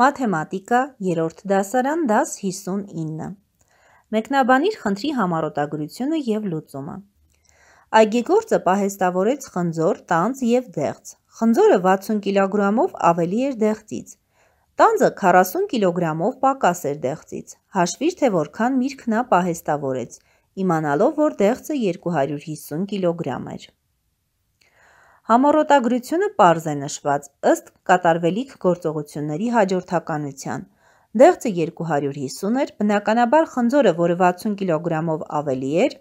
մաթեմատիկա 3-րդ դասարան դաս 59։ Մեկնաբանիր խնդրի համարոտագրությունը եւ լուծումը։ Այգեգործը պահեստավորեց խնձոր, տանձ եւ դեղց։ Խնձորը 60 կիլոգրամով ավելի էր դեղծից։ Տանձը 40 կիլոգրամով պակաս էր դեղծից։ Հաշվիր թե որքան միրգ նա պահեստավորեց, իմանալով որ դեղծը 250 կիլոգրամ էր։ Համառոտագրությունը պարզ է նշված ըստ կատարվելիք գործողությունների հաջորդականության։ Դեղցը 250 էր, բնականաբար խնձորը, որը 60 կիլոգրամով ավելի էր,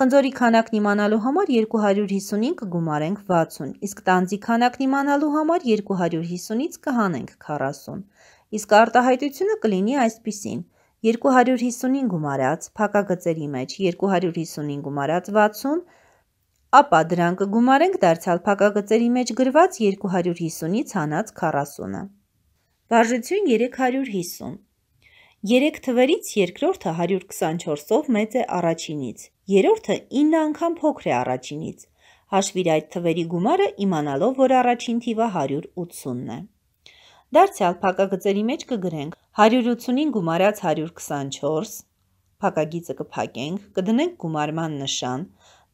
խնձորի քանակն իմանալու համար 250-ին կգումարենք 60, իսկ տանձի քանակն իմանալու համար 250-ից կհանենք 40։ Իսկ արտահայտությունը կլինի այսպիսին. 255 գումարած, փակագծերի մեջ 255 գումարած 60, ապա դրան կգումարենք դարձյալ փակագծերի մեջ գրված 250-ից հանած 40-ը։ Բաժություն 350 Երեք թվերից երկրորդը 124-ով մեծ է առաջինից, երրորդը 9 անգամ փոքր է առաջինից։ Հաշվիր այդ թվերի գումարը իմանալով, որ առաջին թիվը 180-ն է։ Դարձյալ փակագծերի մեջ կգրենք 180-ին գումարած 124, փակագիծը կփակենք, կդնենք գումարման նշան,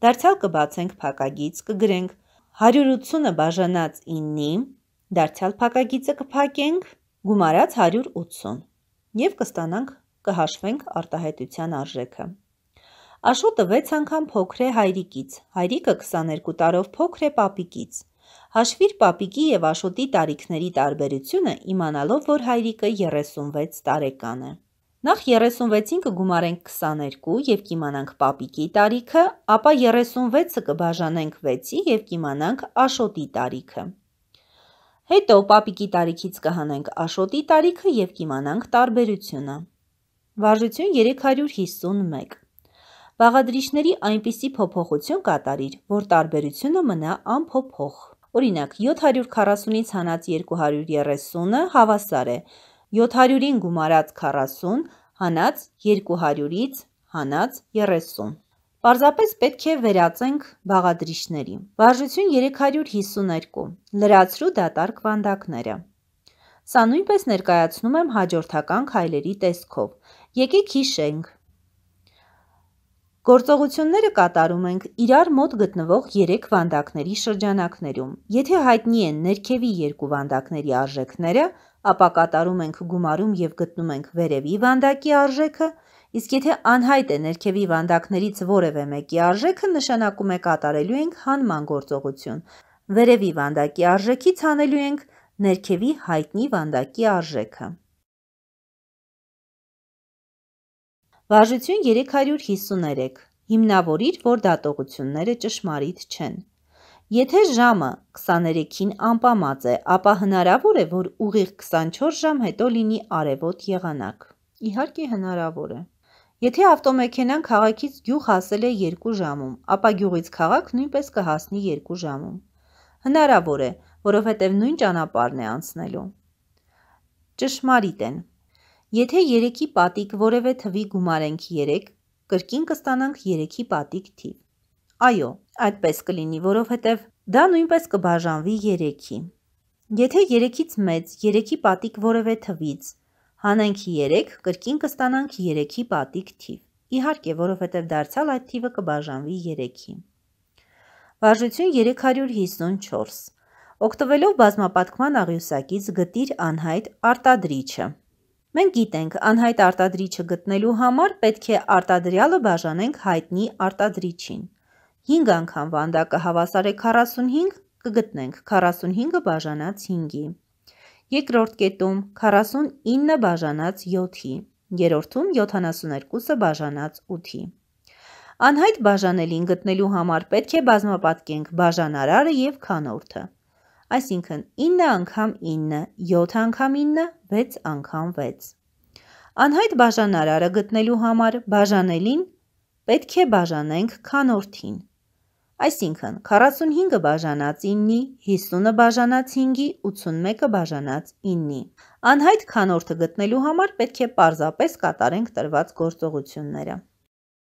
դարձյալ կբացենք փակագից, կգրենք 180-ը բաժանած 9-ի, դարձյալ փակագիծը կփակենք, գումարած 180 եւ կստանանք կհաշվենք արտահայտության արժեքը։ Աշոտը 6 անգամ փոքր է հայրիկից, հայրիկը 22 տարով փոքր է պապիկից։ Հաշվիր պապիկի եւ Աշոտի տարիքների տարբերությունը իմանալով, որ հայրիկը 36 տարեկան է։ Նախ 36-ին կգումարենք 22 և կիմանանք պապիկի տարիքը, ապա 36-ը կբաժանենք 6-ի և կիմանանք աշոտի տարիքը։ Հետո պապիկի տարիքից կհանենք աշոտի տարիքը և կիմանանք տարբերությունը։ Վարժություն 351 Բաղադրիչների այնպիսի փոփոխություն կատարիր, որ տարբերությունը մնա անփոփոխ։ Օրինակ 740-ից հանած 230-ը հավասար է 230 700-ին գումարած 40, հանած 200-ից, հանած 30։ Պարզապես պետք է վերածենք բաղադրիչների։ Վարժություն 352, լրացրու դատարկ վանդակները։ Սա նույնպես ներկայացնում եմ հաջորդական քայլերի տեսքով։ Եկեք հիշենք, Գործողությունները կատարում ենք իրար մոտ գտնվող երեք վանդակների շրջանակներում։ Եթե հայտնի են ներքևի երկու վանդակների արժեքները, ապա կատարում ենք գումարում և գտնում ենք վերևի վանդակի արժեքը, իսկ եթե անհայտ է ներքևի վանդակներից որևէ մեկի արժեքը, նշանակում է կատարելու ենք հանման գործողություն։ Վերևի վանդակի արժեքից հանելու ենք ներքևի հայտնի վանդակի արժեքը։ Վարժություն 353։ Հիմնավորիր, որ դատողությունները ճշմարիտ չեն։ Եթե ժամը 23-ին անպամած է, ապա հնարավոր է, որ ուղիղ 24 ժամ հետո լինի արևոտ եղանակ։ Իհարկե հնարավոր է։ Եթե ավտոմեքենան քաղաքից գյուղ հասել է 2 ժամում, ապա գյուղից քաղաք նույնպես կհասնի 2 ժամում։ Հնարավոր է, որովհետև նույն ճանապարհն է անցնելու։ Ճշմարիտ են Եթե 3-ի պատիկ որևէ թվի գումարենք 3, կրկին կստանանք 3-ի պատիկ թիվ։ Այո, այդպես կլինի, որովհետև դա նույնպես կբաժանվի 3-ի։ Եթե 3-ից մեծ 3-ի պատիկ որևէ թվից հանենք 3, կրկին կստանանք 3-ի պատիկ թիվ։ Իհարկե, որովհետև դարձյալ այդ թիվը կբաժանվի 3-ի։ Վարժություն 354 Օգտվելով բազմապատկման աղյուսակից գտիր անհայտ արտադրիչը Մենք գիտենք, անհայտ արտադրիչը գտնելու համար պետք է արտադրյալը բաժանենք հայտնի արտադրիչին։ 5 անգամ վանդակը հավասար է 45, կգտնենք 45-ը բաժանած 5-ի։ Երկրորդ կետում 49 բաժանած 7-ի, երրորդում 72-ը բաժանած 8-ի։ Անհայտ բաժանելին գտնելու համար պետք է բազմապատկենք բաժանարարը և քանորդը այսինքն 9 անգամ 9, 7 անգամ 9, 6 անգամ 6։ Անհայտ բաժանարարը գտնելու համար բաժանելին պետք է բաժանենք քանորդին։ Այսինքն 45-ը բաժանած 9-ի, 50-ը բաժանած 5-ի, 81-ը բաժանած 9-ի։ Անհայտ քանորդը գտնելու համար պետք է պարզապես կատարենք տրված գործողությունները։